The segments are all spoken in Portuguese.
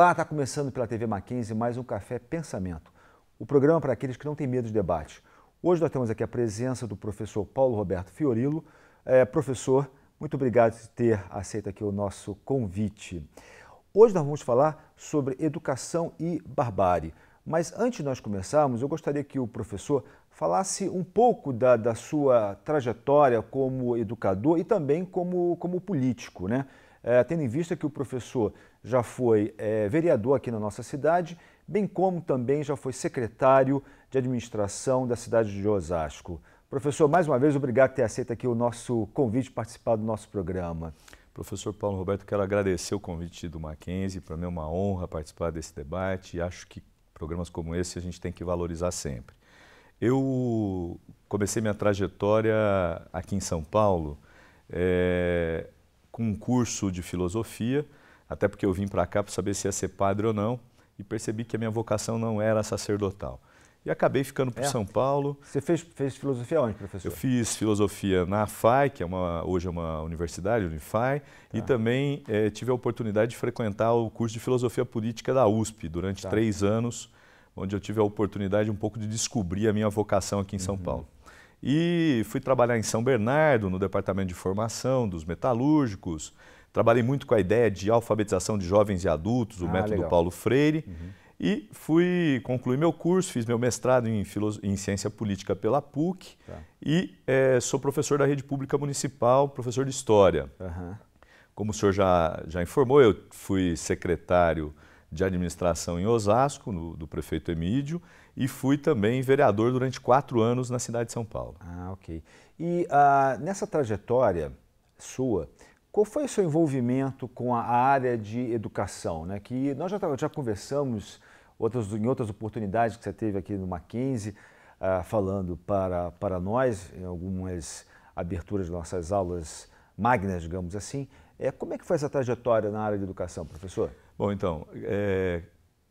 Olá, está começando pela TV Mackenzie mais um Café Pensamento, o programa para aqueles que não têm medo de debate. Hoje nós temos aqui a presença do professor Paulo Roberto Fiorilo. É, professor, muito obrigado por ter aceito aqui o nosso convite. Hoje nós vamos falar sobre educação e barbárie. Mas antes de nós começarmos, eu gostaria que o professor falasse um pouco da, da sua trajetória como educador e também como, como político, né? é, tendo em vista que o professor já foi é, vereador aqui na nossa cidade, bem como também já foi secretário de administração da cidade de Osasco. Professor, mais uma vez, obrigado por ter aceito aqui o nosso convite de participar do nosso programa. Professor Paulo Roberto, quero agradecer o convite do Mackenzie. Para mim é uma honra participar desse debate. Acho que programas como esse a gente tem que valorizar sempre. Eu comecei minha trajetória aqui em São Paulo é, com um curso de filosofia, até porque eu vim para cá para saber se ia ser padre ou não, e percebi que a minha vocação não era sacerdotal. E acabei ficando para é. São Paulo. Você fez, fez filosofia onde, professor? Eu fiz filosofia na FAI, que é uma, hoje é uma universidade, Unifai, tá. e também é, tive a oportunidade de frequentar o curso de filosofia política da USP durante tá. três anos, onde eu tive a oportunidade um pouco de descobrir a minha vocação aqui em uhum. São Paulo. E fui trabalhar em São Bernardo, no departamento de formação dos metalúrgicos. Trabalhei muito com a ideia de alfabetização de jovens e adultos, o ah, método legal. Paulo Freire. Uhum. E fui concluir meu curso, fiz meu mestrado em, em Ciência Política pela PUC tá. e é, sou professor da Rede Pública Municipal, professor de História. Uhum. Como o senhor já, já informou, eu fui secretário de administração em Osasco, no, do prefeito Emídio, e fui também vereador durante quatro anos na cidade de São Paulo. Ah, ok. E ah, nessa trajetória sua, qual foi o seu envolvimento com a área de educação? Né? Que nós já, já conversamos outras, em outras oportunidades que você teve aqui no Mackenzie, ah, falando para, para nós, em algumas aberturas de nossas aulas magnas, digamos assim. É, como é que foi essa trajetória na área de educação, professor? Bom, então, é,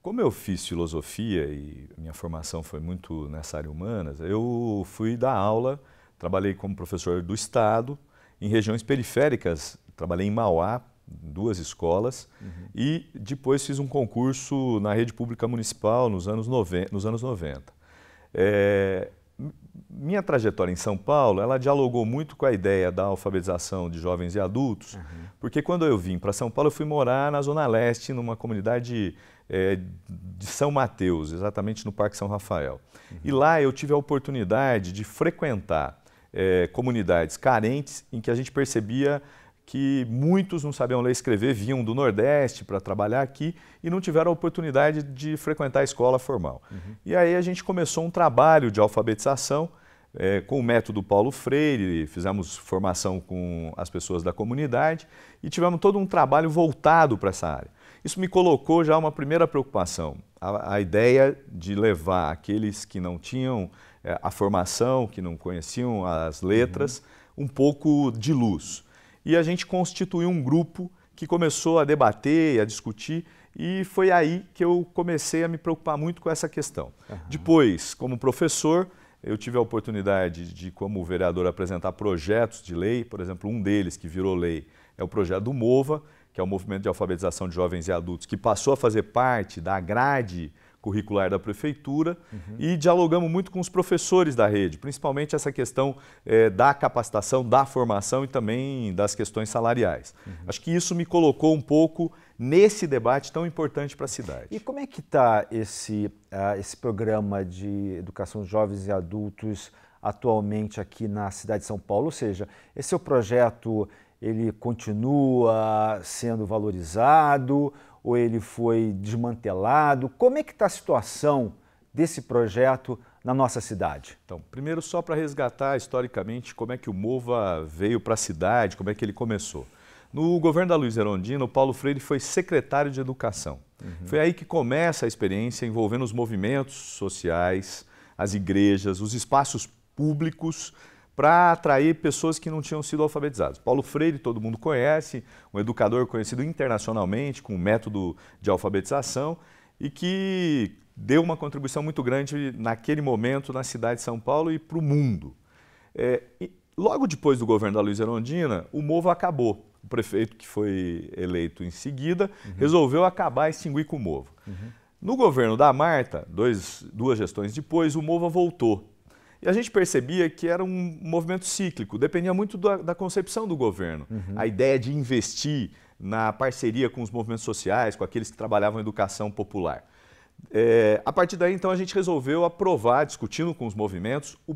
como eu fiz filosofia e minha formação foi muito nessa área humanas, eu fui dar aula, trabalhei como professor do Estado, em regiões periféricas, trabalhei em Mauá, duas escolas, uhum. e depois fiz um concurso na rede pública municipal nos anos 90. Nos anos 90. É, minha trajetória em São Paulo, ela dialogou muito com a ideia da alfabetização de jovens e adultos, uhum. porque quando eu vim para São Paulo, eu fui morar na Zona Leste, numa comunidade é, de São Mateus, exatamente no Parque São Rafael. Uhum. E lá eu tive a oportunidade de frequentar é, comunidades carentes em que a gente percebia que muitos não sabiam ler e escrever, vinham do Nordeste para trabalhar aqui e não tiveram a oportunidade de frequentar a escola formal. Uhum. E aí a gente começou um trabalho de alfabetização é, com o método Paulo Freire, fizemos formação com as pessoas da comunidade e tivemos todo um trabalho voltado para essa área. Isso me colocou já uma primeira preocupação, a, a ideia de levar aqueles que não tinham é, a formação, que não conheciam as letras, uhum. um pouco de luz. E a gente constituiu um grupo que começou a debater, a discutir, e foi aí que eu comecei a me preocupar muito com essa questão. Uhum. Depois, como professor, eu tive a oportunidade de, como vereador, apresentar projetos de lei, por exemplo, um deles que virou lei é o projeto do MOVA, que é o Movimento de Alfabetização de Jovens e Adultos, que passou a fazer parte da grade curricular da prefeitura uhum. e dialogamos muito com os professores da rede, principalmente essa questão é, da capacitação, da formação e também das questões salariais. Uhum. Acho que isso me colocou um pouco nesse debate tão importante para a cidade. E como é que está esse, uh, esse programa de educação de jovens e adultos atualmente aqui na cidade de São Paulo? Ou seja, esse é o projeto ele continua sendo valorizado ou ele foi desmantelado? Como é que está a situação desse projeto na nossa cidade? Então, primeiro só para resgatar historicamente como é que o Mova veio para a cidade, como é que ele começou. No governo da Luiz Erondina, o Paulo Freire foi secretário de Educação. Uhum. Foi aí que começa a experiência envolvendo os movimentos sociais, as igrejas, os espaços públicos para atrair pessoas que não tinham sido alfabetizadas. Paulo Freire, todo mundo conhece, um educador conhecido internacionalmente com o método de alfabetização e que deu uma contribuição muito grande naquele momento na cidade de São Paulo e para o mundo. É, logo depois do governo da Luiz Erondina, o Movo acabou. O prefeito que foi eleito em seguida uhum. resolveu acabar e extinguir com o Movo. Uhum. No governo da Marta, dois, duas gestões depois, o Mova voltou e a gente percebia que era um movimento cíclico, dependia muito da, da concepção do governo. Uhum. A ideia de investir na parceria com os movimentos sociais, com aqueles que trabalhavam em educação popular. É, a partir daí, então, a gente resolveu aprovar, discutindo com os movimentos, o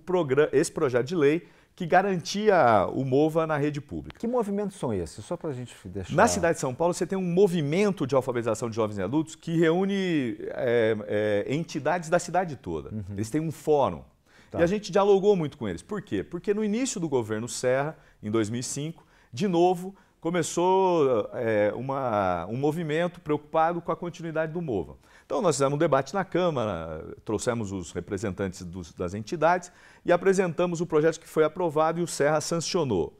esse projeto de lei que garantia o MOVA na rede pública. Que movimentos são esses? Só para a gente deixar... Na cidade de São Paulo, você tem um movimento de alfabetização de jovens e adultos que reúne é, é, entidades da cidade toda. Uhum. Eles têm um fórum Tá. E a gente dialogou muito com eles. Por quê? Porque no início do governo Serra, em 2005, de novo, começou é, uma, um movimento preocupado com a continuidade do MOVA. Então, nós fizemos um debate na Câmara, trouxemos os representantes dos, das entidades e apresentamos o projeto que foi aprovado e o Serra sancionou.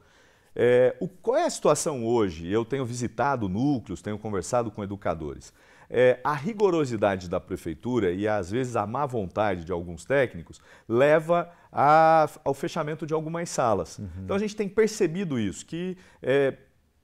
É, o, qual é a situação hoje? Eu tenho visitado núcleos, tenho conversado com educadores é, a rigorosidade da prefeitura e às vezes a má vontade de alguns técnicos leva a, ao fechamento de algumas salas. Uhum. Então a gente tem percebido isso, que é,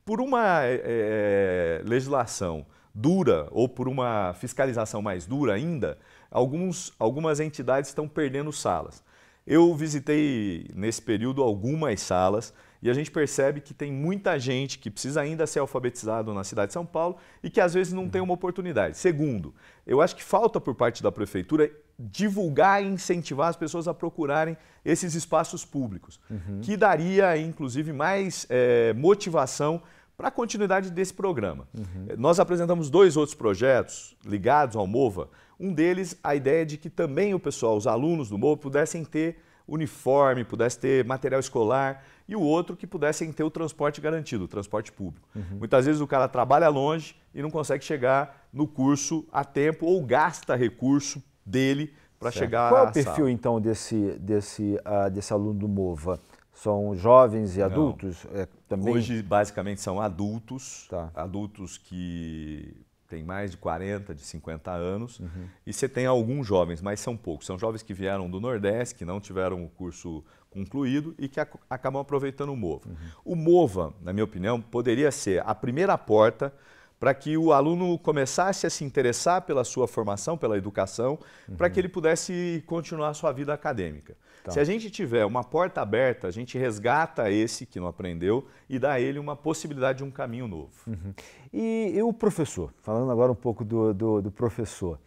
por uma é, é legislação dura ou por uma fiscalização mais dura ainda, alguns, algumas entidades estão perdendo salas. Eu visitei nesse período algumas salas. E a gente percebe que tem muita gente que precisa ainda ser alfabetizado na cidade de São Paulo e que às vezes não tem uma oportunidade. Segundo, eu acho que falta por parte da prefeitura divulgar e incentivar as pessoas a procurarem esses espaços públicos, uhum. que daria inclusive mais é, motivação para a continuidade desse programa. Uhum. Eh, nós apresentamos dois outros projetos ligados ao MOVA. Um deles, a ideia de que também o pessoal, os alunos do MOVA, pudessem ter uniforme, pudessem ter material escolar e o outro que pudessem ter o transporte garantido, o transporte público. Uhum. Muitas vezes o cara trabalha longe e não consegue chegar no curso a tempo ou gasta recurso dele para chegar Qual é o perfil, sala? então, desse, desse, uh, desse aluno do MOVA? São jovens e adultos? É, também... Hoje, basicamente, são adultos, tá. adultos que têm mais de 40, de 50 anos, uhum. e você tem alguns jovens, mas são poucos. São jovens que vieram do Nordeste, que não tiveram o curso concluído e que ac acabam aproveitando o MOVA. Uhum. O MOVA, na minha opinião, poderia ser a primeira porta para que o aluno começasse a se interessar pela sua formação, pela educação, uhum. para que ele pudesse continuar a sua vida acadêmica. Tá. Se a gente tiver uma porta aberta, a gente resgata esse que não aprendeu e dá a ele uma possibilidade de um caminho novo. Uhum. E, e, o professor, falando agora um pouco do, do, do professor,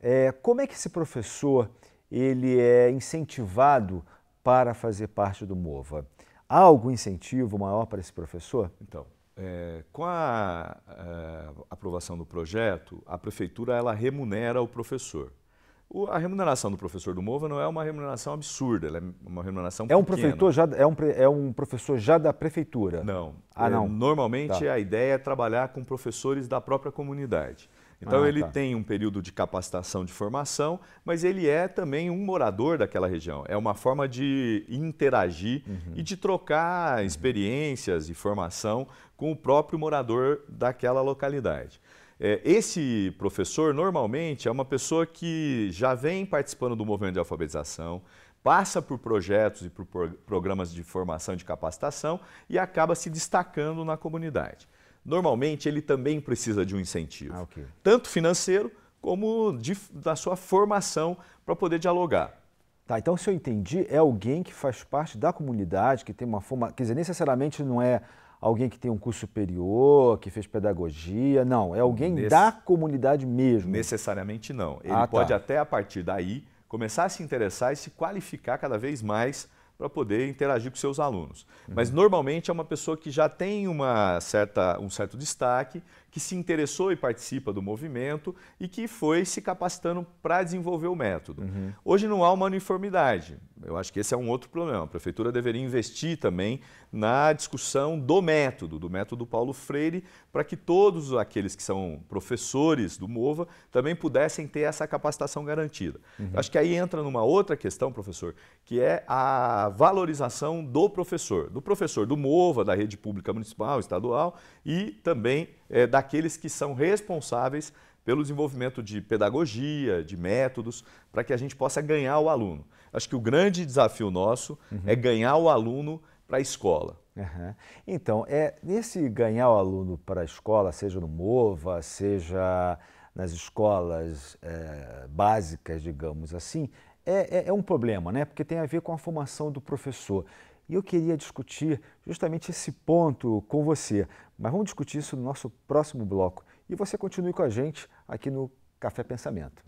é, como é que esse professor ele é incentivado para fazer parte do MOVA. Há algum incentivo maior para esse professor? Então, é, com a, é, aprovação do projeto, a prefeitura ela remunera o professor. O, a remuneração do professor do MOVA não é uma remuneração absurda, ela é uma remuneração é um professor já é um, é um professor já da prefeitura? Não. Ah, é, não. É, normalmente tá. a ideia é trabalhar com professores da própria comunidade. Então ah, ele tá. tem um período de capacitação de formação, mas ele é também um morador daquela região. É uma forma de interagir uhum. e de trocar uhum. experiências e formação com o próprio morador daquela localidade. É, esse professor normalmente é uma pessoa que já vem participando do movimento de alfabetização, passa por projetos e por programas de formação e de capacitação e acaba se destacando na comunidade normalmente ele também precisa de um incentivo, ah, okay. tanto financeiro como de, da sua formação para poder dialogar. Tá, então se eu entendi, é alguém que faz parte da comunidade, que tem uma forma, quer dizer, necessariamente não é alguém que tem um curso superior, que fez pedagogia, não, é alguém Nesse... da comunidade mesmo. Necessariamente não. Ele ah, tá. pode tá. até a partir daí começar a se interessar e se qualificar cada vez mais para poder interagir com seus alunos. Uhum. Mas normalmente é uma pessoa que já tem uma certa, um certo destaque que se interessou e participa do movimento e que foi se capacitando para desenvolver o método. Uhum. Hoje não há uma uniformidade. Eu acho que esse é um outro problema. A prefeitura deveria investir também na discussão do método, do método Paulo Freire, para que todos aqueles que são professores do MOVA também pudessem ter essa capacitação garantida. Uhum. Acho que aí entra numa outra questão, professor, que é a valorização do professor, do professor do MOVA, da rede pública municipal, estadual e também é, daqueles que são responsáveis pelo desenvolvimento de pedagogia, de métodos, para que a gente possa ganhar o aluno. Acho que o grande desafio nosso uhum. é ganhar o aluno para a escola. Uhum. Então, é, esse ganhar o aluno para a escola, seja no MOVA, seja nas escolas é, básicas, digamos assim, é, é, é um problema, né? porque tem a ver com a formação do professor. E eu queria discutir justamente esse ponto com você. Mas vamos discutir isso no nosso próximo bloco. E você continue com a gente aqui no Café Pensamento.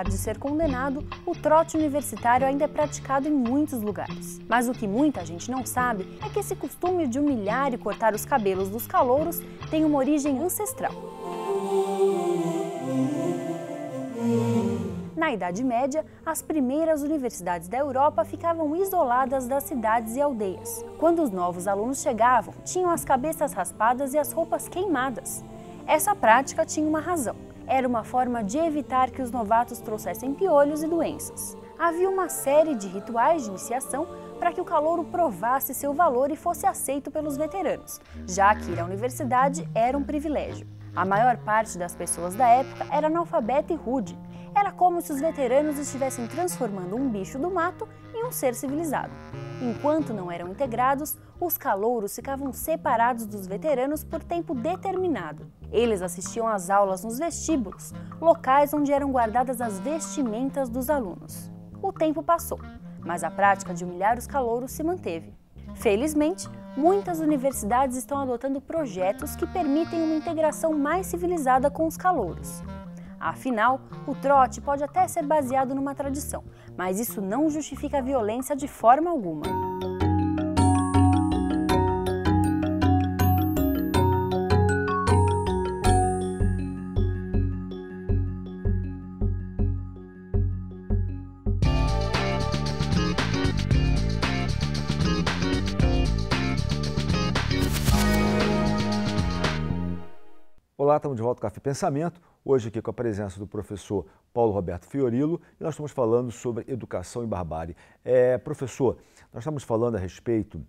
apesar de ser condenado, o trote universitário ainda é praticado em muitos lugares. Mas o que muita gente não sabe é que esse costume de humilhar e cortar os cabelos dos calouros tem uma origem ancestral. Na Idade Média, as primeiras universidades da Europa ficavam isoladas das cidades e aldeias. Quando os novos alunos chegavam, tinham as cabeças raspadas e as roupas queimadas. Essa prática tinha uma razão era uma forma de evitar que os novatos trouxessem piolhos e doenças. Havia uma série de rituais de iniciação para que o calouro provasse seu valor e fosse aceito pelos veteranos, já que ir à universidade era um privilégio. A maior parte das pessoas da época era analfabeta e rude. Era como se os veteranos estivessem transformando um bicho do mato em um ser civilizado. Enquanto não eram integrados, os calouros ficavam separados dos veteranos por tempo determinado. Eles assistiam às aulas nos vestíbulos, locais onde eram guardadas as vestimentas dos alunos. O tempo passou, mas a prática de humilhar os calouros se manteve. Felizmente, muitas universidades estão adotando projetos que permitem uma integração mais civilizada com os calouros. Afinal, o trote pode até ser baseado numa tradição, mas isso não justifica a violência de forma alguma. Olá, estamos de volta ao Café Pensamento, hoje aqui com a presença do professor Paulo Roberto Fiorilo, e nós estamos falando sobre educação e barbárie. É, professor, nós estamos falando a respeito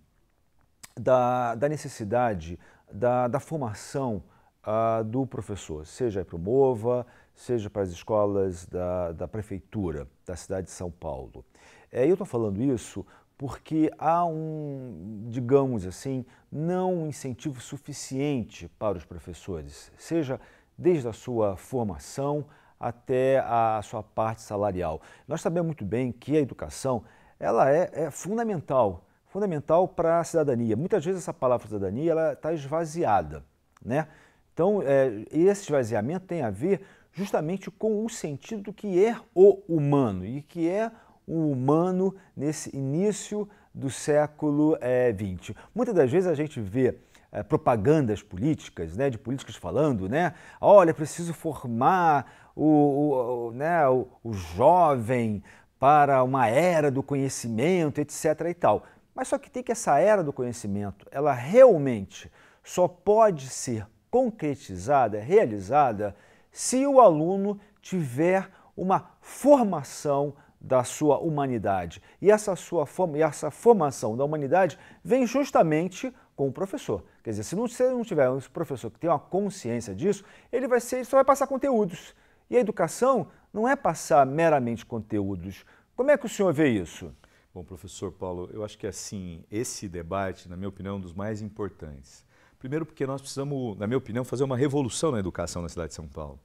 da, da necessidade da, da formação ah, do professor, seja para o MOVA, seja para as escolas da, da prefeitura da cidade de São Paulo. É, eu estou falando isso porque há um, digamos assim, não um incentivo suficiente para os professores, seja desde a sua formação até a sua parte salarial. Nós sabemos muito bem que a educação ela é, é fundamental, fundamental para a cidadania. Muitas vezes essa palavra cidadania ela está esvaziada, né? Então é, esse esvaziamento tem a ver justamente com o sentido do que é o humano e que é um humano nesse início do século XX. Eh, é, Muitas das vezes a gente vê é, propagandas políticas, né, de políticos falando, né, olha, é preciso formar o, o, o né, o, o jovem para uma era do conhecimento, etc. e tal. Mas só que tem que essa era do conhecimento, ela realmente só pode ser concretizada, realizada, se o aluno tiver uma formação da sua humanidade. E essa sua forma, e essa formação da humanidade vem justamente com o professor. Quer dizer, se você não, não tiver um professor que tenha uma consciência disso, ele vai ser, só vai passar conteúdos. E a educação não é passar meramente conteúdos. Como é que o senhor vê isso? Bom, professor Paulo, eu acho que assim, esse debate, na minha opinião, é um dos mais importantes. Primeiro porque nós precisamos, na minha opinião, fazer uma revolução na educação na cidade de São Paulo.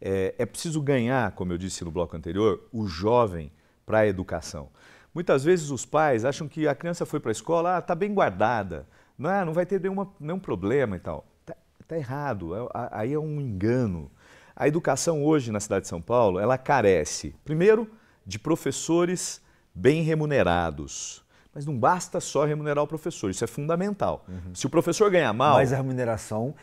É, é preciso ganhar, como eu disse no bloco anterior, o jovem para a educação. Muitas vezes os pais acham que a criança foi para a escola, está ah, tá bem guardada, não, é, não vai ter nenhuma, nenhum problema e tal. Está tá errado, é, aí é um engano. A educação hoje na cidade de São Paulo, ela carece, primeiro, de professores bem remunerados. Mas não basta só remunerar o professor, isso é fundamental. Uhum. Se o professor ganhar mal. Mas a remuneração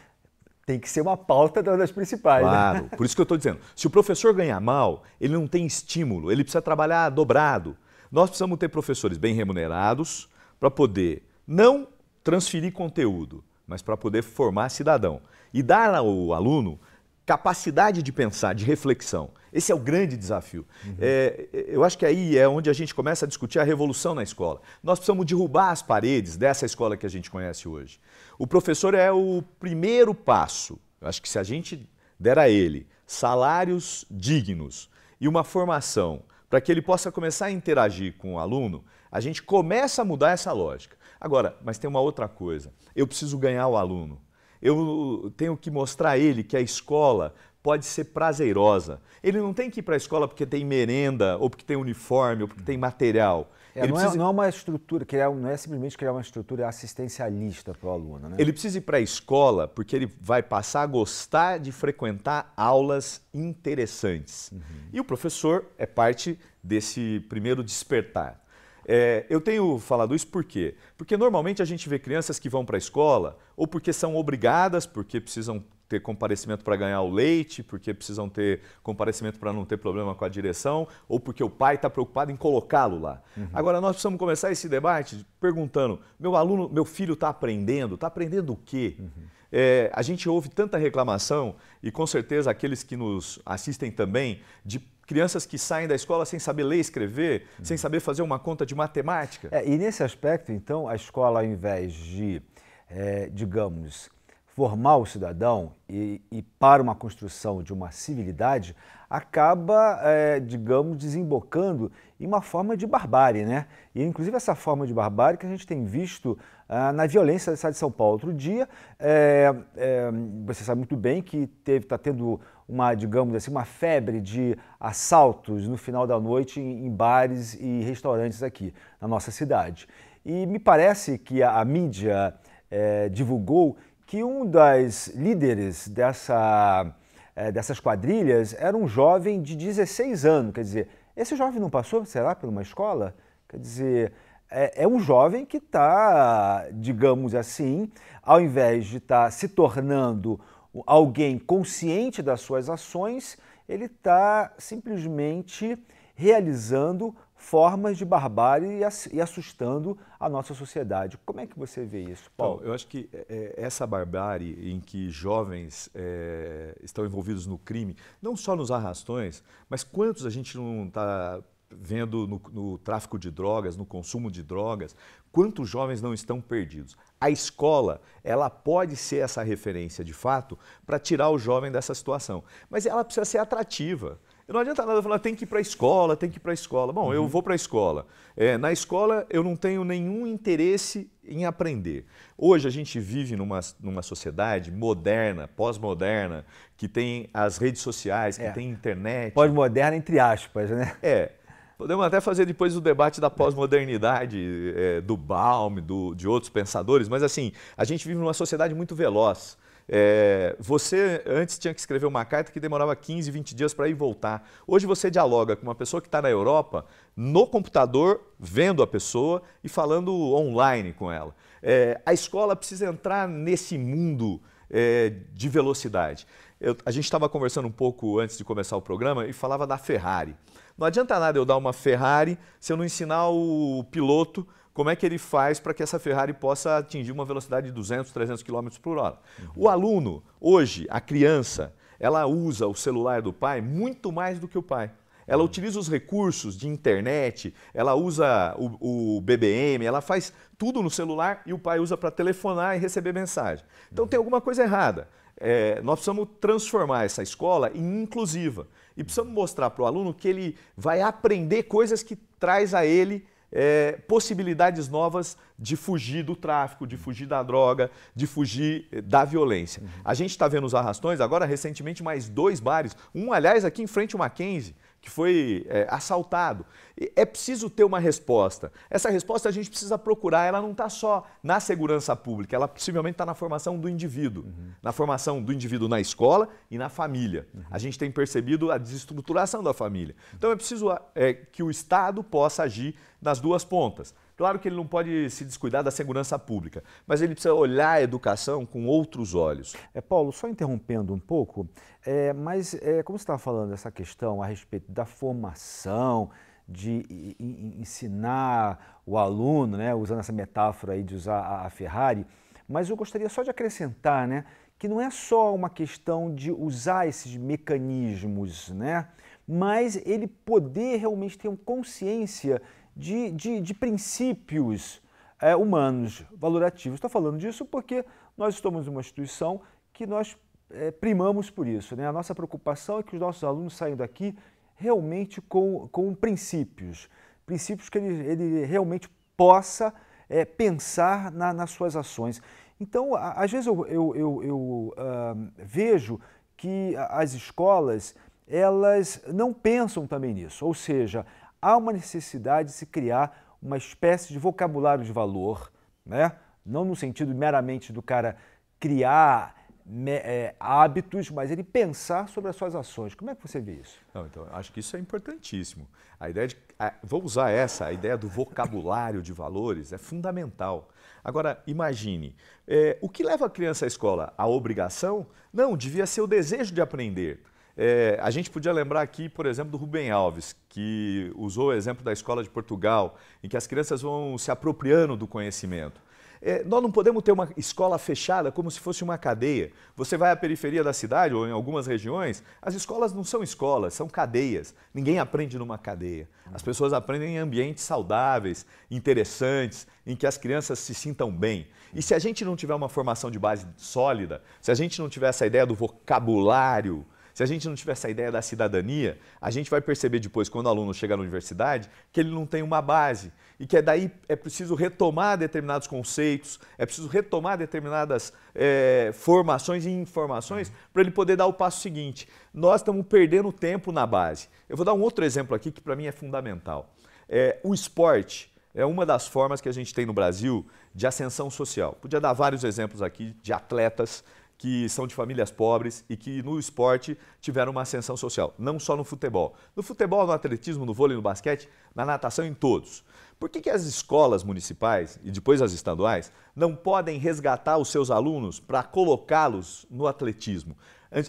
tem que ser uma pauta das principais. Né? Claro, né? por isso que eu estou dizendo. Se o professor ganhar mal, ele não tem estímulo, ele precisa trabalhar dobrado. Nós precisamos ter professores bem remunerados para poder não transferir conteúdo, mas para poder formar cidadão. E dar ao aluno capacidade de pensar, de reflexão. Esse é o grande desafio. Uhum. É, é, eu acho que aí é onde a gente começa a discutir a revolução na escola. Nós precisamos derrubar as paredes dessa escola que a gente conhece hoje. O professor é o primeiro passo. Eu acho que se a gente der a ele salários dignos e uma formação para que ele possa começar a interagir com o aluno, a gente começa a mudar essa lógica. Agora, mas tem uma outra coisa. Eu preciso ganhar o aluno. Eu tenho que mostrar a ele que a escola pode ser prazerosa. Ele não tem que ir para a escola porque tem merenda, ou porque tem uniforme, ou porque tem material. É, ele não, é precisa... é, não é uma estrutura, criar, não é simplesmente criar uma estrutura assistencialista para o aluno. Né? Ele precisa ir para a escola porque ele vai passar a gostar de frequentar aulas interessantes. Uhum. E o professor é parte desse primeiro despertar. É, eu tenho falado isso por quê? Porque normalmente a gente vê crianças que vão para a escola ou porque são obrigadas, porque precisam ter comparecimento para ganhar o leite, porque precisam ter comparecimento para não ter problema com a direção, ou porque o pai está preocupado em colocá-lo lá. Uhum. Agora, nós precisamos começar esse debate perguntando: meu aluno, meu filho está aprendendo? Está aprendendo o quê? Uhum. É, a gente ouve tanta reclamação, e com certeza aqueles que nos assistem também, de crianças que saem da escola sem saber ler e escrever, uhum. sem saber fazer uma conta de matemática. É, e nesse aspecto, então, a escola, ao invés de, é, digamos, formar o cidadão e, e para uma construção de uma civilidade acaba, é, digamos, desembocando em uma forma de barbárie, né? E inclusive essa forma de barbárie que a gente tem visto ah, na violência da cidade de São Paulo. Outro dia, é, é, você sabe muito bem que teve, está tendo uma, digamos assim, uma febre de assaltos no final da noite em, em bares e restaurantes aqui na nossa cidade. E me parece que a, a mídia é, divulgou que um das líderes dessa, é, dessas quadrilhas era um jovem de 16 anos. Quer dizer, esse jovem não passou, será, por uma escola? Quer dizer, é, é um jovem que está, digamos assim, ao invés de estar tá se tornando alguém consciente das suas ações, ele está simplesmente realizando formas de barbárie e assustando a nossa sociedade. Como é que você vê isso, então, Paulo? Então, eu acho que é, é, essa barbárie em que jovens é, estão envolvidos no crime, não só nos arrastões, mas quantos a gente não está vendo no, no tráfico de drogas, no consumo de drogas, quantos jovens não estão perdidos? A escola, ela pode ser essa referência de fato para tirar o jovem dessa situação, mas ela precisa ser atrativa. Não adianta nada falar, tem que ir para a escola, tem que ir para a escola. Bom, uhum. eu vou para a escola. É, na escola eu não tenho nenhum interesse em aprender. Hoje a gente vive numa, numa sociedade moderna, pós-moderna, que tem as redes sociais, que é. tem internet. Pós-moderna, entre aspas, né? É. Podemos até fazer depois o debate da pós-modernidade, é, do Baum, do, de outros pensadores, mas assim, a gente vive numa sociedade muito veloz. É, você antes tinha que escrever uma carta que demorava 15, 20 dias para ir e voltar. Hoje você dialoga com uma pessoa que está na Europa no computador, vendo a pessoa e falando online com ela. É, a escola precisa entrar nesse mundo é, de velocidade. Eu, a gente estava conversando um pouco antes de começar o programa e falava da Ferrari. Não adianta nada eu dar uma Ferrari se eu não ensinar o piloto como é que ele faz para que essa Ferrari possa atingir uma velocidade de 200, 300 km por hora. Uhum. O aluno, hoje, a criança, ela usa o celular do pai muito mais do que o pai. Ela uhum. utiliza os recursos de internet, ela usa o, o, BBM, ela faz tudo no celular e o pai usa para telefonar e receber mensagem. Então uhum. tem alguma coisa errada. É, nós precisamos transformar essa escola em inclusiva e precisamos mostrar para o aluno que ele vai aprender coisas que traz a ele é, possibilidades novas de fugir do tráfico, de fugir da droga, de fugir eh, da violência. Uhum. A gente está vendo os arrastões agora, recentemente, mais dois bares, um, aliás, aqui em frente ao Mackenzie, que foi é, assaltado. É preciso ter uma resposta. Essa resposta a gente precisa procurar, ela não está só na segurança pública, ela possivelmente está na formação do indivíduo, uhum. na formação do indivíduo na escola e na família. Uhum. A gente tem percebido a desestruturação da família. Então é preciso é, que o Estado possa agir nas duas pontas. Claro que ele não pode se descuidar da segurança pública, mas ele precisa olhar a educação com outros olhos. É, Paulo, só interrompendo um pouco, é, mas é, como você estava falando dessa questão a respeito da formação, de ensinar o aluno, né, usando essa metáfora aí de usar a Ferrari, mas eu gostaria só de acrescentar né, que não é só uma questão de usar esses mecanismos, né, mas ele poder realmente ter uma consciência de, de, de princípios é, humanos valorativos. Estou falando disso porque nós somos uma instituição que nós é, primamos por isso. Né? A nossa preocupação é que os nossos alunos saiam daqui realmente com, com princípios, princípios que ele, ele realmente possa é, pensar na, nas suas ações. Então, às vezes eu, eu, eu, eu uh, vejo que as escolas elas não pensam também nisso, ou seja, há uma necessidade de se criar uma espécie de vocabulário de valor, né? não no sentido meramente do cara criar né, é, hábitos, mas ele pensar sobre as suas ações. Como é que você vê isso? Não, então, acho que isso é importantíssimo. A ideia de. A, vou usar essa, a ideia do vocabulário de valores é fundamental. Agora, imagine, é, o que leva a criança à escola? A obrigação? Não, devia ser o desejo de aprender. É, a gente podia lembrar aqui, por exemplo, do Rubem Alves, que usou o exemplo da escola de Portugal, em que as crianças vão se apropriando do conhecimento. É, nós não podemos ter uma escola fechada como se fosse uma cadeia. Você vai à periferia da cidade ou em algumas regiões, as escolas não são escolas, são cadeias. Ninguém aprende numa cadeia. As pessoas aprendem em ambientes saudáveis, interessantes, em que as crianças se sintam bem. E se a gente não tiver uma formação de base sólida, se a gente não tiver essa ideia do vocabulário, se a gente não tiver essa ideia da cidadania, a gente vai perceber depois, quando o aluno chega na universidade, que ele não tem uma base e que é daí é preciso retomar determinados conceitos, é preciso retomar determinadas é, formações e informações uhum. para ele poder dar o passo seguinte. Nós estamos perdendo tempo na base. Eu vou dar um outro exemplo aqui que para mim é fundamental. É, o esporte é uma das formas que a gente tem no Brasil de ascensão social. Podia dar vários exemplos aqui de atletas que são de famílias pobres e que no esporte tiveram uma ascensão social, não só no futebol. No futebol, no atletismo, no vôlei, no basquete, na natação, em todos. Por que, que as escolas municipais e depois as estaduais não podem resgatar os seus alunos para colocá-los no atletismo?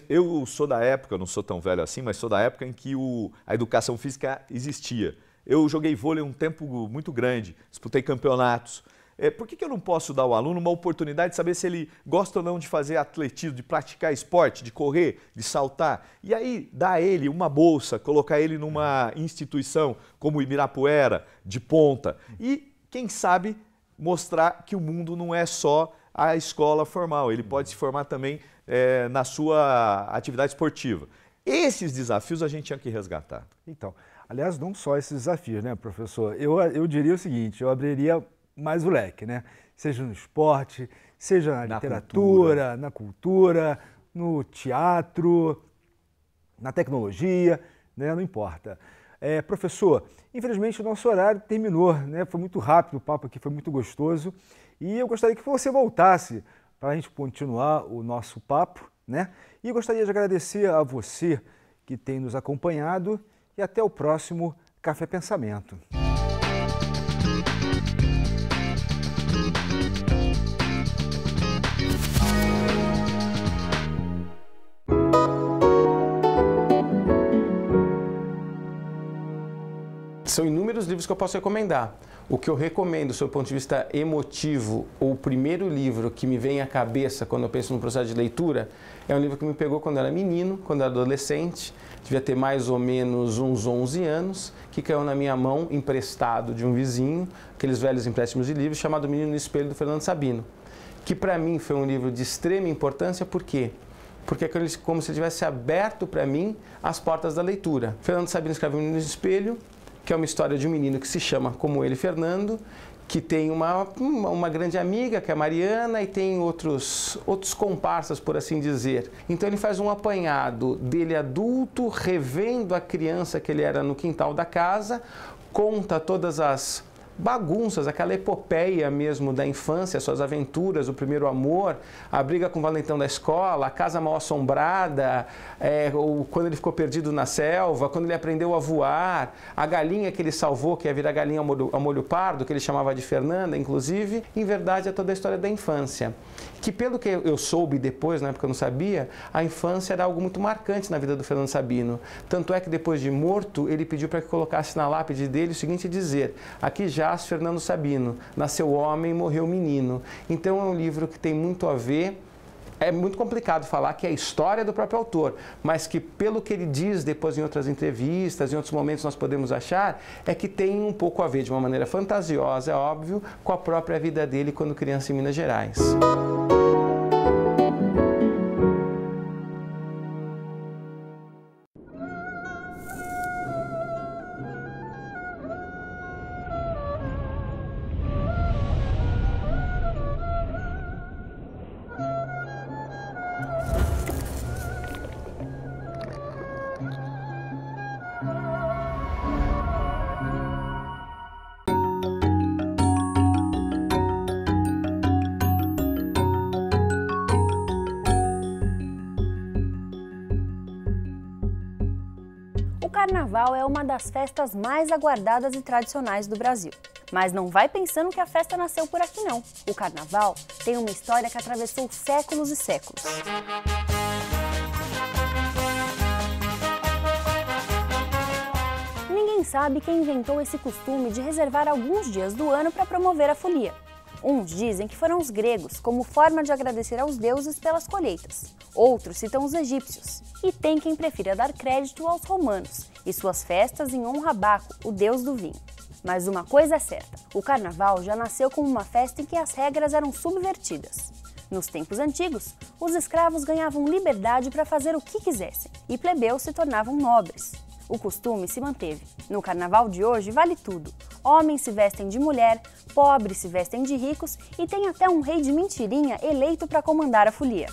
Eu sou da época, não sou tão velho assim, mas sou da época em que o, a educação física existia. Eu joguei vôlei um tempo muito grande, disputei campeonatos. É, por que, que eu não posso dar ao aluno uma oportunidade de saber se ele gosta ou não de fazer atletismo, de praticar esporte, de correr, de saltar? E aí, dar a ele uma bolsa, colocar ele numa instituição como Ibirapuera, de ponta. E, quem sabe, mostrar que o mundo não é só a escola formal, ele pode se formar também é, na sua atividade esportiva. Esses desafios a gente tinha que resgatar. Então, aliás, não só esses desafios, né, professor? Eu, eu diria o seguinte: eu abriria mais o leque, né? Seja no esporte, seja na, na literatura, cultura. na cultura, no teatro, na tecnologia, né? Não importa. É, professor, infelizmente o nosso horário terminou, né? Foi muito rápido o papo aqui, foi muito gostoso. E eu gostaria que você voltasse para a gente continuar o nosso papo, né? E gostaria de agradecer a você que tem nos acompanhado e até o próximo Café Pensamento. são inúmeros livros que eu posso recomendar. O que eu recomendo, sob o ponto de vista emotivo, ou o primeiro livro que me vem à cabeça quando eu penso no processo de leitura, é um livro que me pegou quando eu era menino, quando eu era adolescente, devia ter mais ou menos uns 11 anos, que caiu na minha mão emprestado de um vizinho, aqueles velhos empréstimos de livros, chamado Menino no Espelho, do Fernando Sabino, que para mim foi um livro de extrema importância, por quê? porque é como se tivesse aberto para mim as portas da leitura. Fernando Sabino escreveu Menino no espelho que é uma história de um menino que se chama como ele Fernando, que tem uma, uma grande amiga, que é a Mariana, e tem outros, outros comparsas, por assim dizer. Então ele faz um apanhado dele adulto, revendo a criança que ele era no quintal da casa, conta todas as bagunças, aquela epopeia mesmo da infância, suas aventuras, o primeiro amor, a briga com o valentão da escola, a casa mal assombrada, é, ou quando ele ficou perdido na selva, quando ele aprendeu a voar, a galinha que ele salvou, que ia virar galinha ao molho, ao molho pardo, que ele chamava de Fernanda, inclusive, em verdade é toda a história da infância que pelo que eu soube depois, na época eu não sabia, a infância era algo muito marcante na vida do Fernando Sabino. Tanto é que depois de morto, ele pediu para que colocasse na lápide dele o seguinte dizer, aqui jaz Fernando Sabino, nasceu homem, morreu menino. Então é um livro que tem muito a ver é muito complicado falar que é a história do próprio autor, mas que pelo que ele diz depois em outras entrevistas, em outros momentos nós podemos achar, é que tem um pouco a ver, de uma maneira fantasiosa, é óbvio, com a própria vida dele quando criança em Minas Gerais. das festas mais aguardadas e tradicionais do Brasil. Mas não vai pensando que a festa nasceu por aqui não. O carnaval tem uma história que atravessou séculos e séculos. Ninguém sabe quem inventou esse costume de reservar alguns dias do ano para promover a folia. Uns dizem que foram os gregos, como forma de agradecer aos deuses pelas colheitas. Outros citam os egípcios. E tem quem prefira dar crédito aos romanos e suas festas em honra a Baco, o deus do vinho. Mas uma coisa é certa: o carnaval já nasceu como uma festa em que as regras eram subvertidas. Nos tempos antigos, os escravos ganhavam liberdade para fazer o que quisessem e plebeus se tornavam nobres. O costume se manteve. No carnaval de hoje vale tudo. Homens se vestem de mulher, pobres se vestem de ricos e tem até um rei de mentirinha eleito para comandar a folia.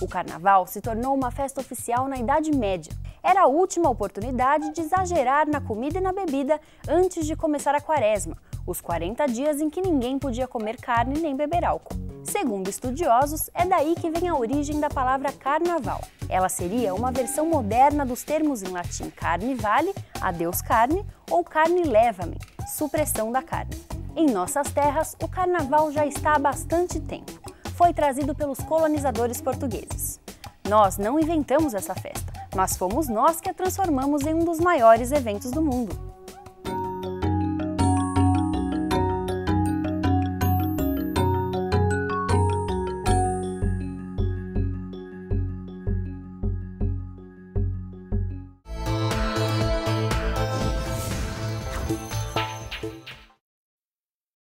O carnaval se tornou uma festa oficial na Idade Média. Era a última oportunidade de exagerar na comida e na bebida antes de começar a quaresma, os 40 dias em que ninguém podia comer carne nem beber álcool. Segundo estudiosos, é daí que vem a origem da palavra carnaval. Ela seria uma versão moderna dos termos em latim carne vale, adeus carne, ou carne leva-me, supressão da carne. Em nossas terras, o carnaval já está há bastante tempo. Foi trazido pelos colonizadores portugueses. Nós não inventamos essa festa, mas fomos nós que a transformamos em um dos maiores eventos do mundo.